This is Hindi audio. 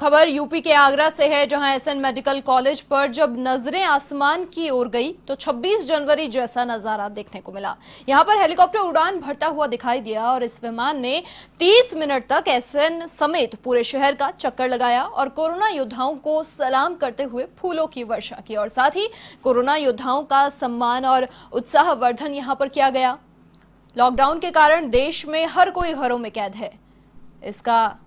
खबर यूपी के आगरा से है जहां एसएन मेडिकल कॉलेज पर जब नजरें आसमान की ओर गई तो 26 जनवरी जैसा नजारा देखने को मिला यहां पर हेलीकॉप्टर उड़ान भरता हुआ दिखाई दिया और इस विमान ने 30 मिनट तक एसएन समेत पूरे शहर का चक्कर लगाया और कोरोना योद्धाओं को सलाम करते हुए फूलों की वर्षा की और साथ ही कोरोना योद्धाओं का सम्मान और उत्साहवर्धन यहाँ पर किया गया लॉकडाउन के कारण देश में हर कोई घरों में कैद है इसका